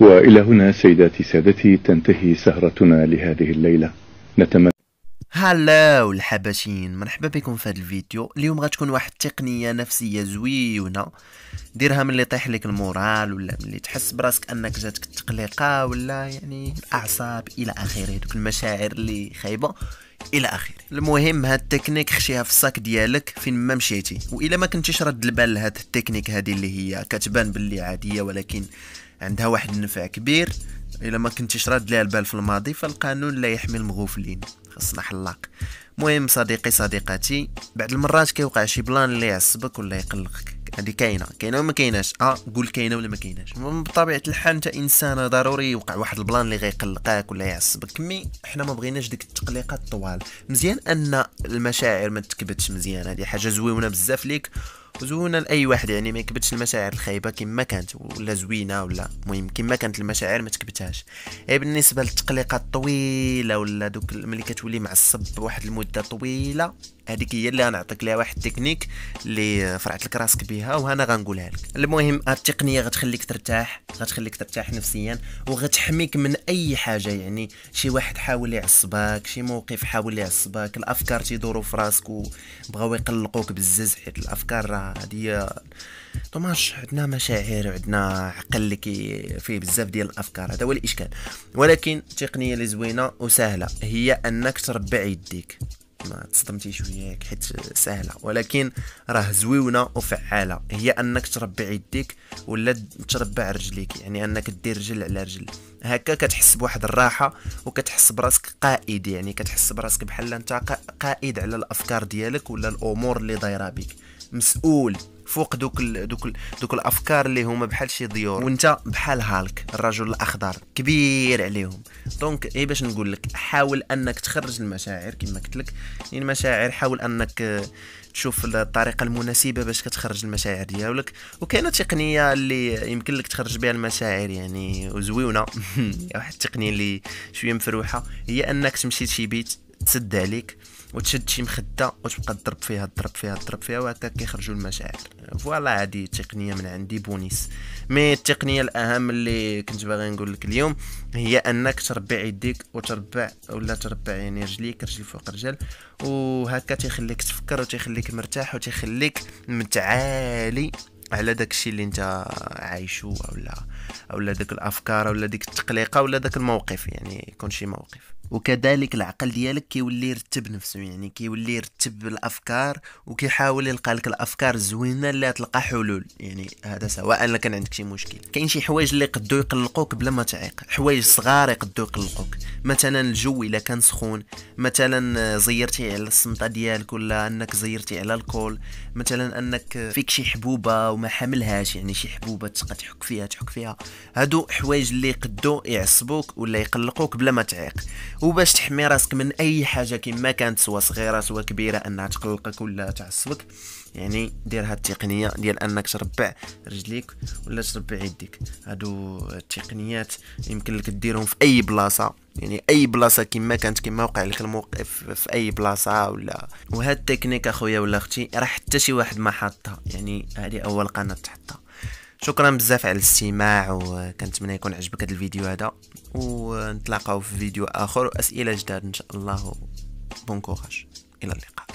وإلى هنا سيداتي سادتي تنتهي سهرتنا لهذه الليلة نتمنى هلاو الحبشين مرحبا بكم في هذا الفيديو اليوم غتكون واحد التقنيه نفسيه زويونه ديرها ملي طيح لك المورال ولا ملي تحس براسك انك جاتك التقليقه ولا يعني الاعصاب الى اخره دوك المشاعر اللي خايبه الى اخره المهم هاد التكنيك خشيها في الصاك ديالك فين ما مشيتي والا ما كنتيش رد البال لهاد التكنيك هذه اللي هي كتبان باللي عاديه ولكن عندها واحد النفع كبير الا ما كنتيش راد ليها البال في الماضي فالقانون لا يحمي المغفلين خصنا حلاق مهم صديقي صديقاتي بعد المرات كيوقع شي بلان اللي يعصبك ولا يقلقك هادي كاينه كاينه وما كايناش اه قول كاينه ولا ما كايناش بطبيعه الحال انت انسان ضروري يوقع واحد البلان اللي غيقلقك ولا يعصبك مي حنا ما بغيناش ديك التقليقات طوال مزيان ان المشاعر ما تكبتش مزيان هادي حاجه زويونه بزاف ليك زوينه لاي واحد يعني ما يكبتش المشاعر الخايبه كما كانت ولا زوينه ولا المهم كما كانت المشاعر ما تكبتهاش يعني بالنسبه للتقليقات الطويله ولا دوك ملي كتولي معصب بواحد المده طويله هذيك هي اللي غنعطيك ليها واحد التكنيك اللي فرعت لك راسك بها وهنا غنقولها لك المهم التقنيه غتخليك ترتاح غتخليك ترتاح نفسيا وغتحميك من اي حاجه يعني شي واحد حاول يعصبك شي موقف حاول يعصبك الافكار تيدوروا في راسك وبغاو يقلقوك بزز حيت الافكار راه هادي طوماش طماش عندنا مشاعر عندنا عقل كي فيه بزاف ديال الافكار هذا هو الاشكال ولكن التقنيه اللي زوينه وسهله هي انك تربع يديك ما تصدمتي شويه حيت سهله ولكن راه زويونه وفعاله هي انك تربع يديك ولا تربع رجليك يعني انك دير رجل على رجل هكا كتحس بواحد الراحه وكتحس براسك قائد يعني كتحس براسك بحال انت قائد على الافكار ديالك ولا الامور اللي دايره بك مسؤول فوق دوك ال دوك ال دوك الافكار اللي هما بحال شي ديور وانت بحال هالك الرجل الاخضر كبير عليهم دونك اي باش نقول لك حاول انك تخرج المشاعر كما قلت لك يعني المشاعر حاول انك آه، تشوف الطريقه المناسبه باش كتخرج المشاعر ديالك وكاينه تقنيه اللي يمكن لك تخرج بها المشاعر يعني وزويونه واحد التقنيه اللي شويه مفروحه هي انك تمشي لشي بيت تسد عليك وتشد شي مخده وتبقى تضرب فيها تضرب فيها تضرب فيها وهكا كيخرجوا المشاعر فوالا هذه تقنيه من عندي بونيس مي التقنيه الاهم اللي كنت باغي نقول لك اليوم هي انك تربع يديك وتربع ولا تربع يعني رجليك رجل فوق رجل وهكا تيخليك تفكر وتيخليك مرتاح وتيخليك متعالي على داك الشيء اللي انت عايشو اولا ولا داك الافكار اولا ديك التقليقه ولا داك الموقف يعني يكون شي موقف وكذلك العقل ديالك كيولي يرتب نفسه يعني كيولي يرتب الافكار وكيحاول يلقى لك الافكار الزوينه اللي تلقى حلول يعني هذا سواء الا كان عندك شي مشكل كاين شي حوايج اللي قدو يقلقوك بلا ما تعيق حوايج صغار يقدو يقلقوك مثلا الجو الا كان سخون مثلا زيرتي على السمطه ديالك ولا انك زيرتي على الكول مثلا انك فيك شي حبوبه وما حملهاش يعني شي حبوبه تبقى تحك فيها تحك فيها هادو حوايج اللي قدو يعصبوك ولا يقلقوك بلا ما تعيق وباش تحمي راسك من اي حاجه كما كانت سواء صغيره سواء كبيره انها تقلقك ولا تعصبك يعني دير هاد التقنيه ديال انك تربع رجليك ولا تربع يديك هادو التقنيات يمكن لك ديرهم في اي بلاصه يعني اي بلاصه كما كانت كما وقع لك الموقف في اي بلاصه ولا وهاد التكنيك اخويا ولا اختي راه حتى شي واحد ما حاطها يعني هذه اول قناه تحطها شكرا بزاف على الاستماع وكنتمنى يكون عجبك هذا الفيديو هذا ونتلاقاو في فيديو اخر واسئله جداد ان شاء الله بون كوراج الى اللقاء